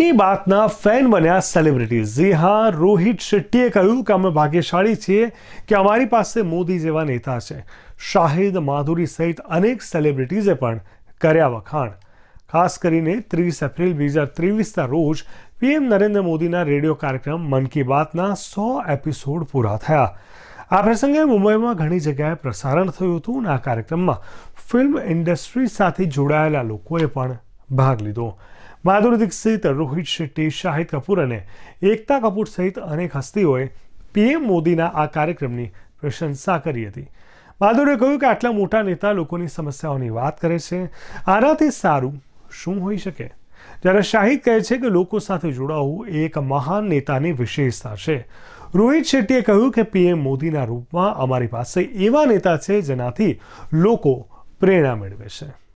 બાકી બાતના ફેન બન્યા સેલિબ્રિટી જી હા રોહિત શેટ્ટીએ કહ્યું કે અમે ભાગ્યશાળી છીએ કે અમારી પાસે મોદી જેવા નેતા છે શાહિદ માધુરી સહિત અનેક સેલિબ્રિટીઝે પણ કર્યા વખાણ ખાસ કરીને ત્રીસ એપ્રિલ બે હજાર ત્રેવીસના રોજ પીએમ નરેન્દ્ર મોદીના રેડિયો કાર્યક્રમ મન કી બાતના સો એપિસોડ પૂરા થયા આ પ્રસંગે મુંબઈમાં ઘણી જગ્યાએ પ્રસારણ થયું હતું અને આ કાર્યક્રમમાં ફિલ્મ ઇન્ડસ્ટ્રી સાથે જોડાયેલા લોકોએ પણ ભાગ લીધો મહાદુરે દીક્ષિતા રોહિત શેટ્ટી શહીદ કપૂર અને એકતા કપૂર સહિત અનેક હસ્તીઓએ પીએમ મોદીના આ કાર્યક્રમની પ્રશંસા કરી હતી મહાદુરે કહ્યું કે આટલા મોટા નેતા લોકોની સમસ્યાઓની વાત કરે છે આરાધિત સારું શું હોઈ શકે ત્યારે શહીદ કહે છે કે લોકો સાથે જોડાવું એક મહાન નેતાની વિશેષતા છે રોહિત શેટ્ટીએ કહ્યું કે પીએમ મોદીના રૂપમાં અમારી પાસે એવા નેતા છે જેનાથી લોકો પ્રેરણા મેળવે છે